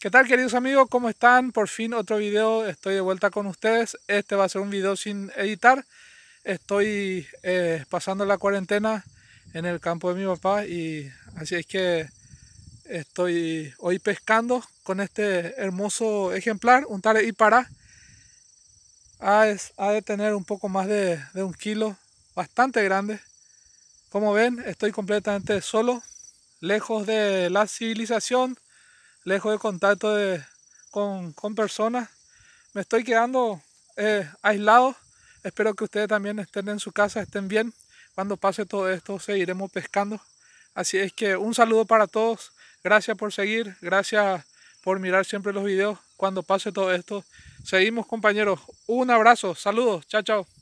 ¿Qué tal queridos amigos? ¿Cómo están? Por fin otro video, estoy de vuelta con ustedes. Este va a ser un video sin editar. Estoy eh, pasando la cuarentena en el campo de mi papá y así es que estoy hoy pescando con este hermoso ejemplar, un tare Ipará. Ha, de tener un poco más de, de un kilo, bastante grande. Como ven, estoy completamente solo, lejos de la civilización, lejos de contacto con, personas. Me estoy quedando eh, aislado. Espero que ustedes también estén en su casa, estén bien. Cuando pase todo esto, seguiremos pescando. Así es que un saludo para todos. Gracias por seguir. Gracias por mirar siempre los videos. Cuando pase todo esto, seguimos compañeros. Un abrazo. Saludos. Chao, chao.